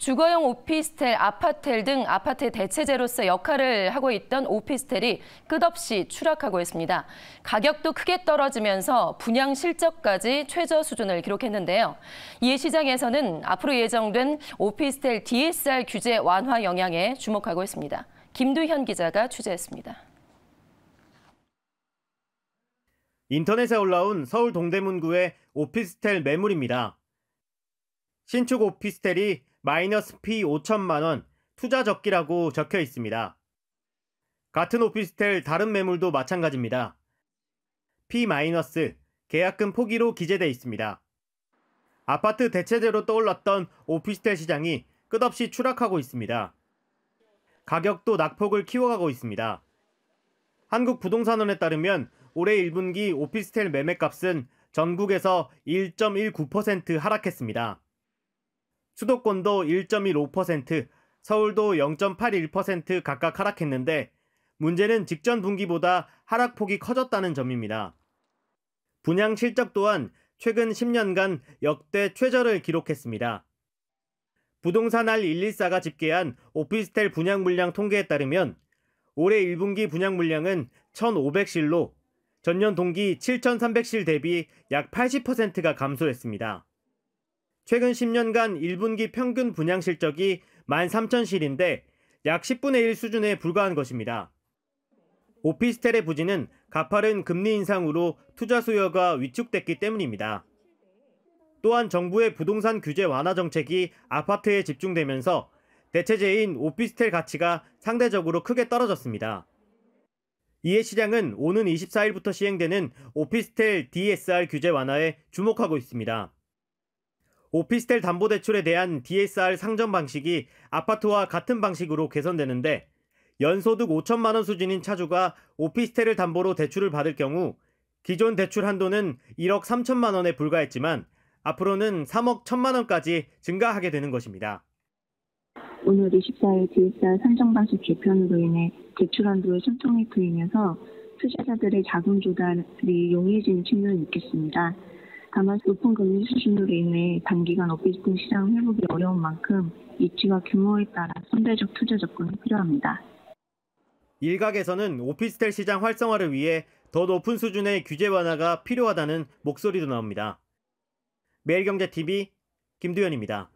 주거용 오피스텔, 아파텔 등 아파트 대체제로서 역할을 하고 있던 오피스텔이 끝없이 추락하고 있습니다. 가격도 크게 떨어지면서 분양 실적까지 최저 수준을 기록했는데요. 이에 시장에서는 앞으로 예정된 오피스텔 DSR 규제 완화 영향에 주목하고 있습니다. 김두현 기자가 취재했습니다. 인터넷에 올라온 서울 동대문구의 오피스텔 매물입니다. 신축 오피스텔이 마이너스 P 5천만원 투자 적기라고 적혀 있습니다. 같은 오피스텔 다른 매물도 마찬가지입니다. P- 마이너스 계약금 포기로 기재돼 있습니다. 아파트 대체제로 떠올랐던 오피스텔 시장이 끝없이 추락하고 있습니다. 가격도 낙폭을 키워가고 있습니다. 한국부동산원에 따르면 올해 1분기 오피스텔 매매값은 전국에서 1.19% 하락했습니다. 수도권도 1.15%, 서울도 0.81% 각각 하락했는데 문제는 직전 분기보다 하락폭이 커졌다는 점입니다. 분양 실적 또한 최근 10년간 역대 최저를 기록했습니다. 부동산알 114가 집계한 오피스텔 분양 물량 통계에 따르면 올해 1분기 분양 물량은 1,500실로 전년 동기 7,300실 대비 약 80%가 감소했습니다. 최근 10년간 1분기 평균 분양 실적이 13,000실인데 약 10분의 1 수준에 불과한 것입니다. 오피스텔의 부진은 가파른 금리 인상으로 투자 수요가 위축됐기 때문입니다. 또한 정부의 부동산 규제 완화 정책이 아파트에 집중되면서 대체재인 오피스텔 가치가 상대적으로 크게 떨어졌습니다. 이에 시장은 오는 24일부터 시행되는 오피스텔 DSR 규제 완화에 주목하고 있습니다. 오피스텔 담보대출에 대한 DSR 상전 방식이 아파트와 같은 방식으로 개선되는데 연소득 5천만 원 수준인 차주가 오피스텔을 담보로 대출을 받을 경우 기존 대출 한도는 1억 3천만 원에 불과했지만 앞으로는 3억 1천만 원까지 증가하게 되는 것입니다. 오늘 24일 DSR 상정 방식 개편으로 인해 대출 한도의 손통이 트이면서 투자자들의 자금 조달이 용이해지는 측면이 있겠습니다. 다만 높은 금리 수준으로 인해 단기간 오피스텔 시장 회복이 어려운 만큼 입지와 규모에 따라 선별적 투자 접근이 필요합니다. 일각에서는 오피스텔 시장 활성화를 위해 더 높은 수준의 규제 완화가 필요하다는 목소리도 나옵니다. 매일경제TV 김두현입니다.